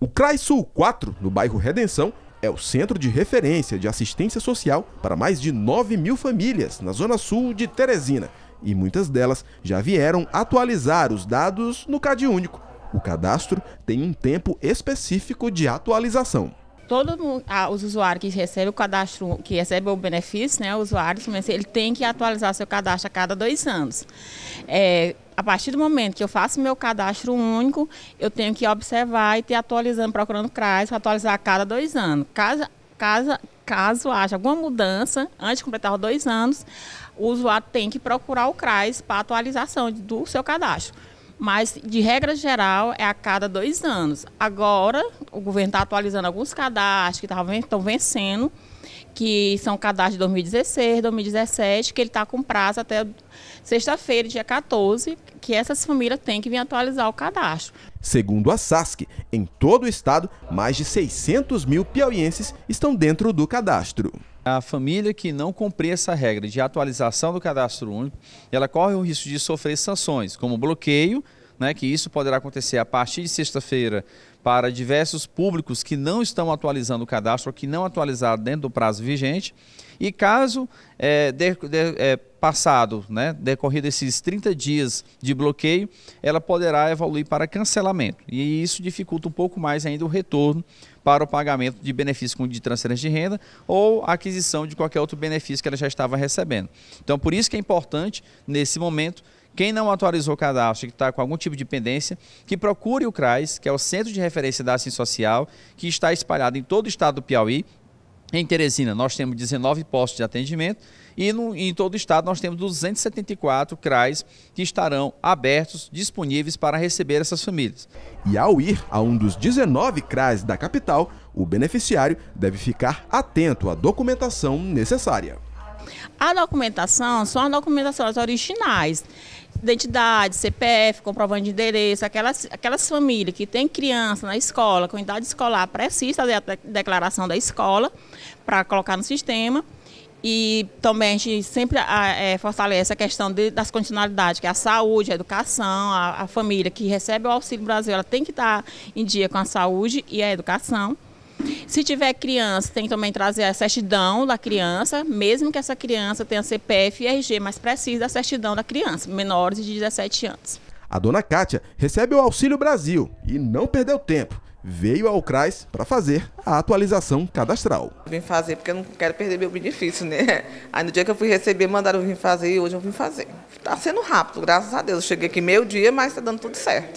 O CRAI Sul 4, no bairro Redenção, é o centro de referência de assistência social para mais de 9 mil famílias na zona sul de Teresina, e muitas delas já vieram atualizar os dados no CadÚnico. O cadastro tem um tempo específico de atualização todo ah, os usuários que recebem o cadastro, que recebem o benefício, né, o usuário, ele tem que atualizar seu cadastro a cada dois anos. É, a partir do momento que eu faço meu cadastro único, eu tenho que observar e ter atualizando, procurando o CRAS, atualizar a cada dois anos. Caso, caso, caso haja alguma mudança, antes de completar os dois anos, o usuário tem que procurar o CRAS para atualização do seu cadastro mas de regra geral é a cada dois anos. Agora, o governo está atualizando alguns cadastros que estão vencendo, que são cadastros de 2016, 2017, que ele está com prazo até sexta-feira, dia 14, que essas famílias têm que vir atualizar o cadastro. Segundo a SASC, em todo o estado, mais de 600 mil piauienses estão dentro do cadastro. A família que não cumprir essa regra de atualização do cadastro único, ela corre o risco de sofrer sanções, como bloqueio né, que isso poderá acontecer a partir de sexta-feira para diversos públicos que não estão atualizando o cadastro, que não atualizaram dentro do prazo vigente. E caso é, de, de, é, passado, né, decorrido esses 30 dias de bloqueio, ela poderá evoluir para cancelamento. E isso dificulta um pouco mais ainda o retorno para o pagamento de benefício de transferência de renda ou aquisição de qualquer outro benefício que ela já estava recebendo. Então, por isso que é importante, nesse momento, quem não atualizou o cadastro e que está com algum tipo de pendência, que procure o CRAS, que é o Centro de Referência da Assistência Social, que está espalhado em todo o estado do Piauí. Em Teresina, nós temos 19 postos de atendimento e no, em todo o estado nós temos 274 CRAs que estarão abertos, disponíveis para receber essas famílias. E ao ir a um dos 19 CRAs da capital, o beneficiário deve ficar atento à documentação necessária. A documentação são as documentações originais identidade, CPF, comprovante de endereço, aquelas, aquelas famílias que têm criança na escola, com idade escolar, precisa fazer a declaração da escola para colocar no sistema. E também a gente sempre é, fortalece a questão de, das condicionalidades, que é a saúde, a educação, a, a, família que recebe o Auxílio Brasil, ela tem que estar em dia com a saúde e a educação. Se tiver criança, tem que também trazer a certidão da criança, mesmo que essa criança tenha CPF e RG, mas precisa da certidão da criança, menores de 17 anos. A dona Kátia recebe o Auxílio Brasil e não perdeu tempo. Veio ao CRAS para fazer a atualização cadastral. Vim fazer porque eu não quero perder meu benefício, né? Aí no dia que eu fui receber, mandaram eu vir fazer e hoje eu vim fazer. Está sendo rápido, graças a Deus. cheguei aqui meio dia, mas está dando tudo certo.